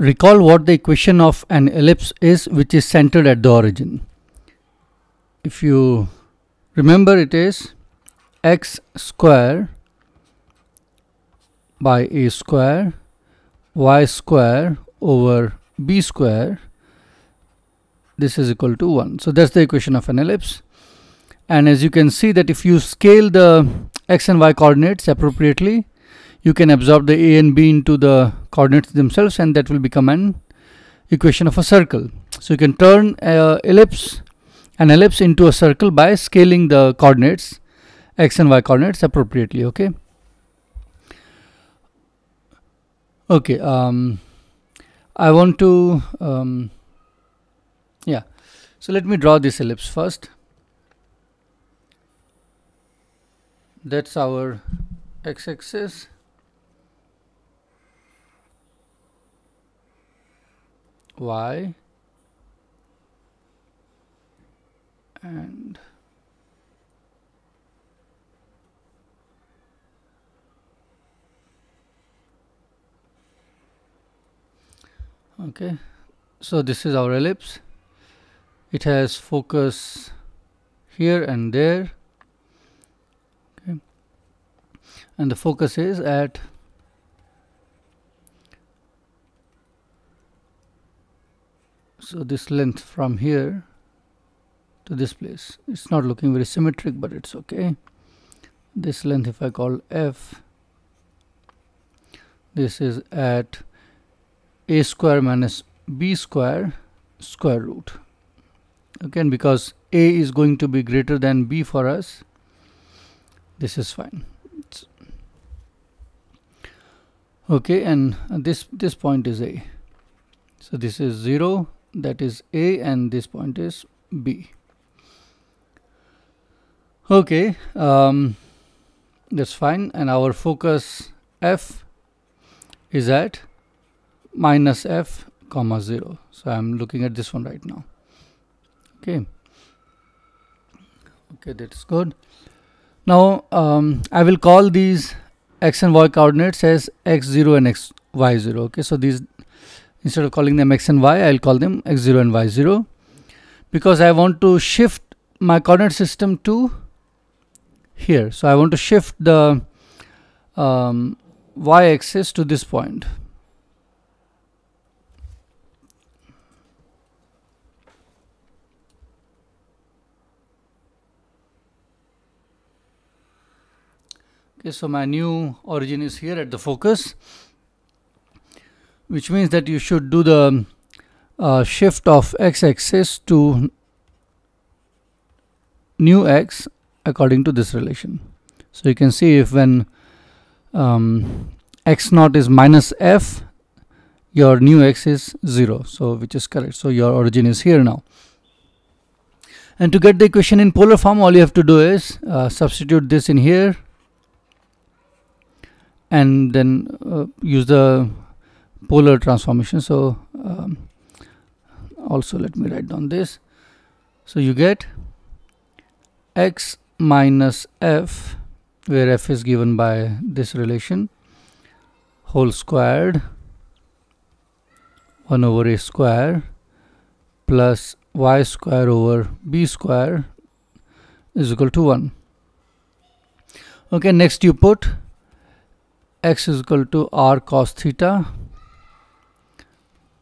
Recall what the equation of an ellipse is which is centered at the origin. If you remember it is x square by a square y square over b square this is equal to 1 so that's the equation of an ellipse and as you can see that if you scale the x and y coordinates appropriately you can absorb the a and b into the coordinates themselves and that will become an equation of a circle so you can turn a ellipse an ellipse into a circle by scaling the coordinates x and y coordinates appropriately okay okay um, I want to um, yeah so let me draw this ellipse first that's our x-axis y and okay so this is our ellipse it has focus here and there okay. and the focus is at so this length from here to this place it's not looking very symmetric but it's okay this length if I call f this is at a square minus b square square root again because a is going to be greater than b for us this is fine it's okay and this this point is a so this is 0 that is A and this point is B. Okay, um, that's fine and our focus F is at minus F comma 0. So I'm looking at this one right now. Okay, okay that's good. Now um, I will call these x and y coordinates as x0 and xy0. Okay, so these instead of calling them x and y I'll call them x0 and y0 because I want to shift my coordinate system to here so I want to shift the um, y-axis to this point okay so my new origin is here at the focus which means that you should do the uh, shift of x-axis to new x according to this relation. So you can see if when um, x naught is minus f, your new x is 0, so which is correct. So your origin is here now. And to get the equation in polar form, all you have to do is uh, substitute this in here and then uh, use the polar transformation so um, also let me write down this so you get x minus f where f is given by this relation whole squared 1 over a square plus y square over b square is equal to 1 okay next you put x is equal to r cos theta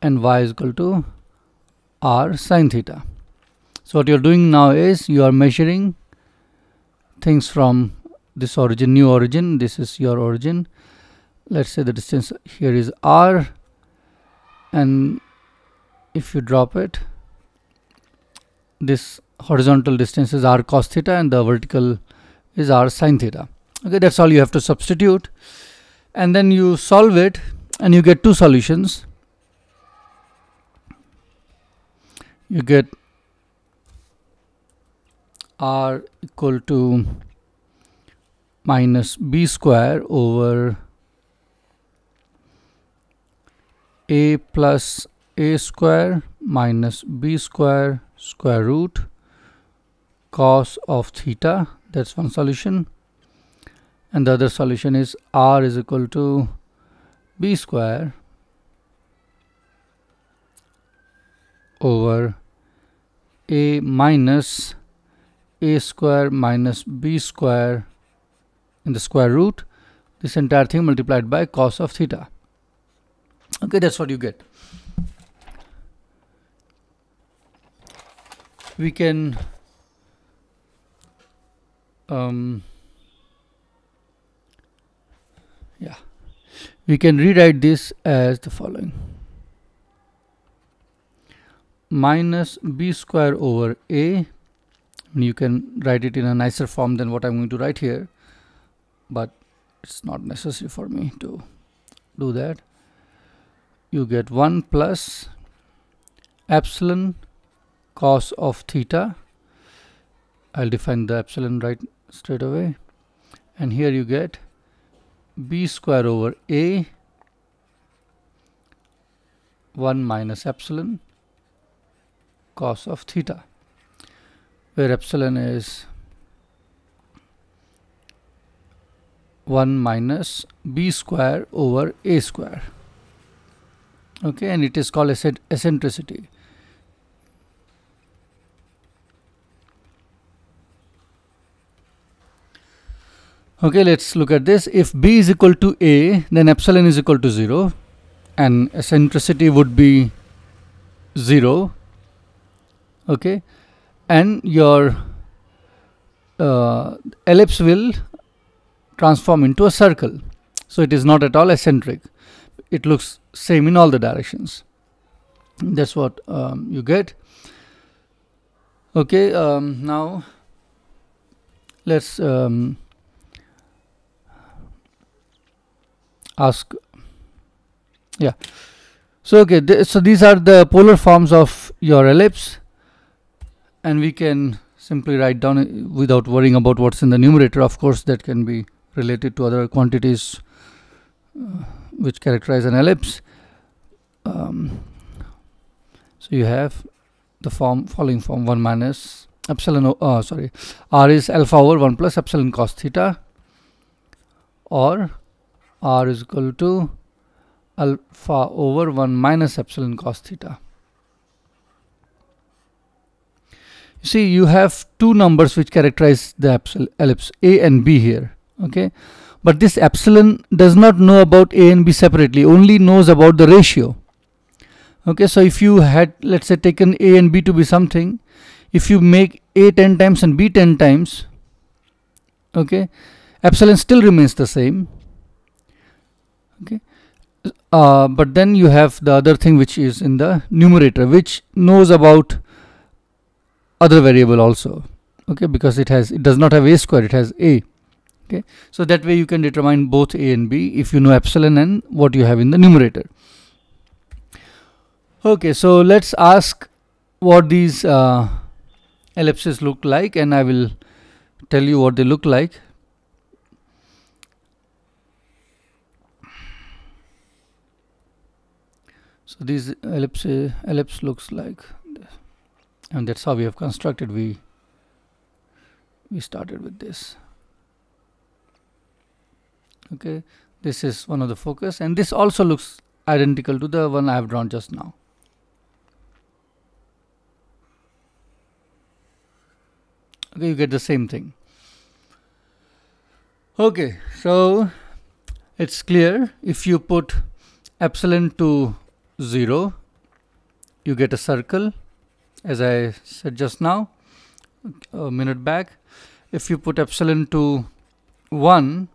and y is equal to r sine theta. So what you're doing now is you are measuring things from this origin, new origin, this is your origin. Let's say the distance here is r and if you drop it, this horizontal distance is r cos theta and the vertical is r sine theta. Okay, that's all you have to substitute and then you solve it and you get two solutions you get r equal to minus b square over a plus a square minus b square square root cos of theta that's one solution and the other solution is r is equal to b square over a minus a square minus b square in the square root this entire thing multiplied by cos of theta okay that's what you get we can um, yeah we can rewrite this as the following minus b square over a you can write it in a nicer form than what I'm going to write here but it's not necessary for me to do that you get 1 plus epsilon cos of theta I'll define the epsilon right straight away and here you get b square over a 1 minus epsilon cos of theta where epsilon is 1 minus b square over a square okay and it is called eccentricity okay let's look at this if b is equal to a then epsilon is equal to 0 and eccentricity would be 0 okay and your uh, ellipse will transform into a circle so it is not at all eccentric it looks same in all the directions that's what um, you get okay um, now let's um, ask yeah so okay th so these are the polar forms of your ellipse and we can simply write down uh, without worrying about what's in the numerator of course that can be related to other quantities uh, which characterize an ellipse um, so you have the form following form 1 minus epsilon o, uh, sorry r is alpha over 1 plus epsilon cos theta or r is equal to alpha over 1 minus epsilon cos theta You see, you have two numbers which characterize the ellipse, A and B here. Okay, but this epsilon does not know about A and B separately, only knows about the ratio. Okay, so if you had, let's say, taken A and B to be something, if you make A 10 times and B 10 times, okay, epsilon still remains the same. Okay, uh, but then you have the other thing which is in the numerator, which knows about other variable also okay because it has it does not have a square it has a okay so that way you can determine both a and b if you know epsilon and what you have in the numerator okay so let's ask what these uh, ellipses look like and I will tell you what they look like so these ellipse ellipse looks like and that's how we have constructed we we started with this okay this is one of the focus and this also looks identical to the one I have drawn just now okay you get the same thing okay so it's clear if you put epsilon to 0 you get a circle as I said just now a minute back if you put epsilon to 1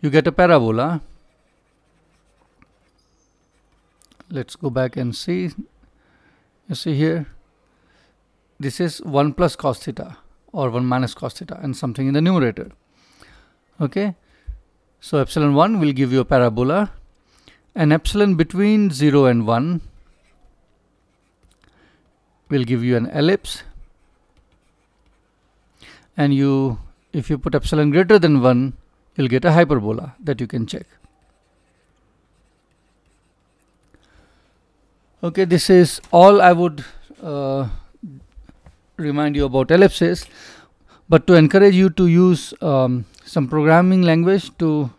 you get a parabola let's go back and see you see here this is 1 plus cos theta or 1 minus cos theta and something in the numerator okay so epsilon 1 will give you a parabola and epsilon between 0 and 1 will give you an ellipse and you if you put epsilon greater than 1 you'll get a hyperbola that you can check okay this is all I would uh, remind you about ellipses but to encourage you to use um, some programming language to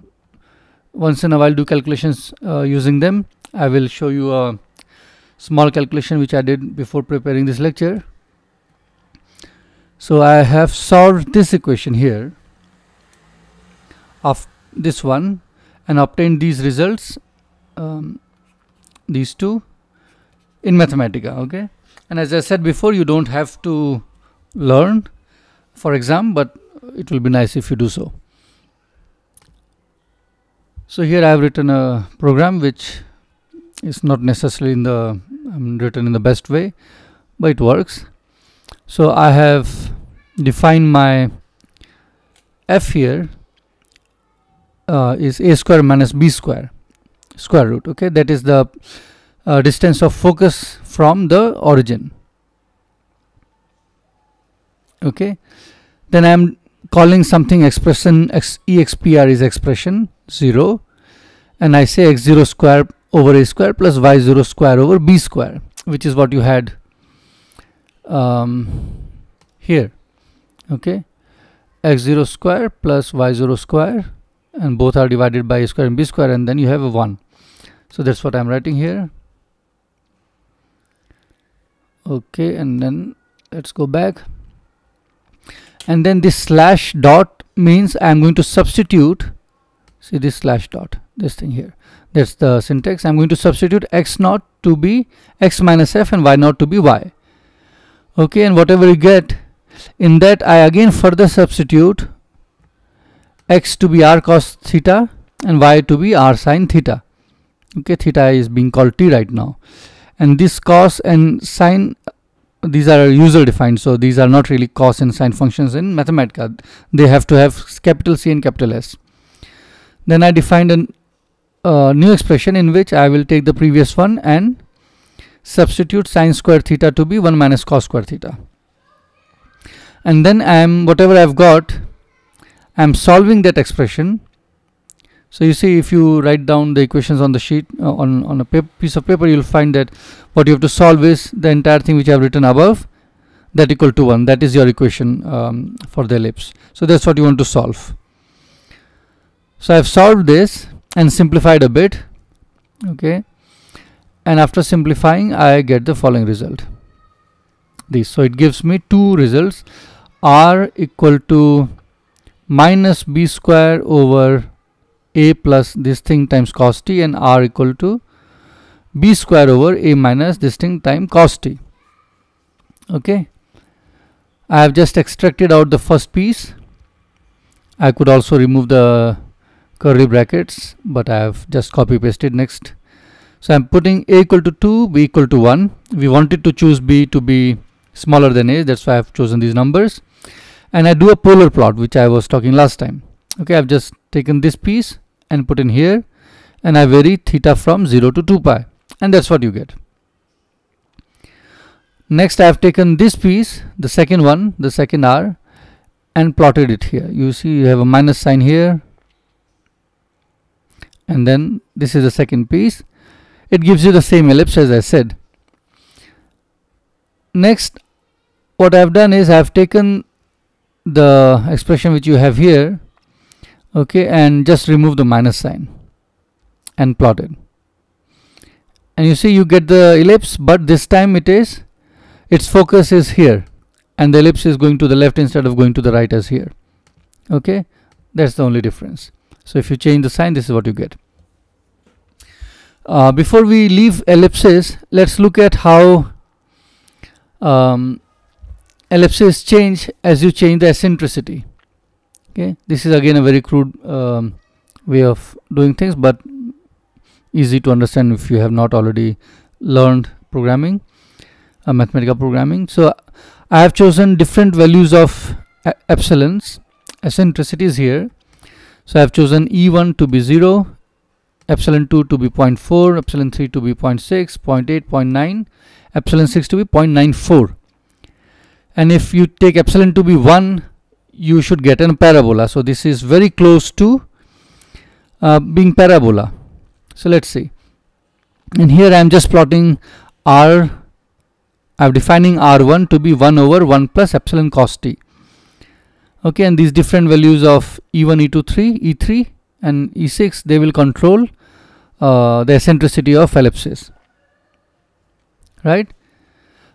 once in a while do calculations uh, using them I will show you a small calculation which I did before preparing this lecture. So I have solved this equation here of this one and obtained these results um, these two in Mathematica okay and as I said before you don't have to learn for exam but it will be nice if you do so. So here I have written a program which it's not necessarily in the um, written in the best way but it works so I have defined my f here uh, is a square minus b square square root okay that is the uh, distance of focus from the origin okay then I'm calling something expression ex, expr is expression 0 and I say x0 square over a square plus y0 square over b square which is what you had um, here okay x0 square plus y0 square and both are divided by a square and b square and then you have a 1 so that's what I'm writing here okay and then let's go back and then this slash dot means I'm going to substitute see this slash dot this thing here that's the syntax. I'm going to substitute x naught to be x minus f and y naught to be y. Okay, and whatever you get, in that I again further substitute x to be r cos theta and y to be r sin theta. Okay, theta is being called t right now. And this cos and sine these are user defined so these are not really cos and sine functions in Mathematica they have to have capital C and capital S then I defined an a new expression in which I will take the previous one and substitute sine square theta to be 1 minus cos square theta and then I am whatever I've got I am solving that expression so you see if you write down the equations on the sheet uh, on, on a piece of paper you'll find that what you have to solve is the entire thing which I've written above that equal to 1 that is your equation um, for the ellipse so that's what you want to solve so I've solved this and simplified a bit okay and after simplifying I get the following result this so it gives me two results r equal to minus b square over a plus this thing times cos t and r equal to b square over a minus this thing times cos t okay I have just extracted out the first piece I could also remove the curly brackets but I have just copy pasted next so I'm putting a equal to 2 b equal to 1 we wanted to choose b to be smaller than a that's why I've chosen these numbers and I do a polar plot which I was talking last time okay I've just taken this piece and put in here and I vary theta from 0 to 2 pi and that's what you get next I have taken this piece the second one the second R and plotted it here you see you have a minus sign here and then this is the second piece it gives you the same ellipse as I said next what I've done is I've taken the expression which you have here okay and just remove the minus sign and plot it and you see you get the ellipse but this time it is its focus is here and the ellipse is going to the left instead of going to the right as here okay that's the only difference so if you change the sign, this is what you get. Uh, before we leave ellipses, let's look at how um, ellipses change as you change the eccentricity. Okay, this is again a very crude um, way of doing things, but easy to understand if you have not already learned programming, uh, mathematical programming. So I have chosen different values of epsilons, eccentricities here so I've chosen E1 to be 0, epsilon 2 to be 0.4, epsilon 3 to be 0.6, 0.8, 0.9, epsilon 6 to be 0.94. And if you take epsilon to be 1, you should get an parabola. So this is very close to uh, being parabola. So let's see. And here I am just plotting R, I'm defining R1 to be 1 over 1 plus epsilon cos t okay and these different values of e1 e2 3 e3 and e6 they will control uh, the eccentricity of ellipses right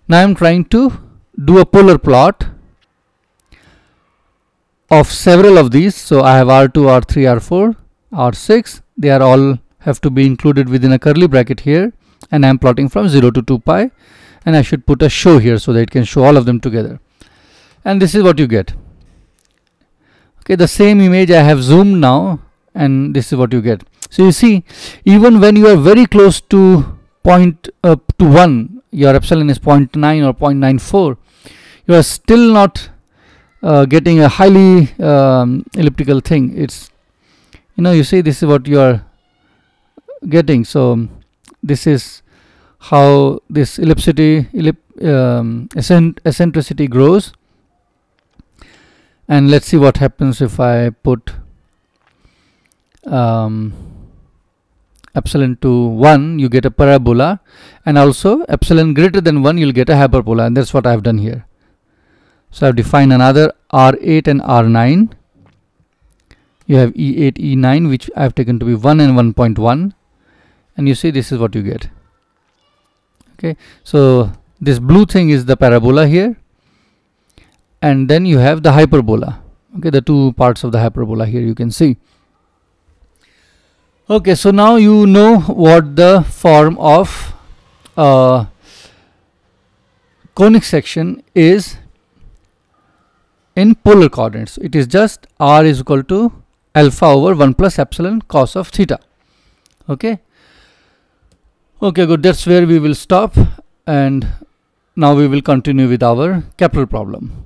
now i'm trying to do a polar plot of several of these so i have r2 r3 r4 r6 they are all have to be included within a curly bracket here and i am plotting from 0 to 2 pi and i should put a show here so that it can show all of them together and this is what you get okay the same image I have zoomed now and this is what you get so you see even when you are very close to point uh, to 1 your epsilon is 0.9 or 0.94 you are still not uh, getting a highly um, elliptical thing it's you know you see this is what you are getting so this is how this ellipticity, ellip, um, eccentricity grows and let's see what happens if I put um, epsilon to 1 you get a parabola and also epsilon greater than 1 you'll get a hyperbola and that's what I've done here so I've defined another R8 and R9 you have E8 E9 which I've taken to be 1 and 1.1 and you see this is what you get okay so this blue thing is the parabola here and then you have the hyperbola okay the two parts of the hyperbola here you can see okay so now you know what the form of uh, conic section is in polar coordinates it is just r is equal to alpha over 1 plus epsilon cos of theta okay okay good that's where we will stop and now we will continue with our Kepler problem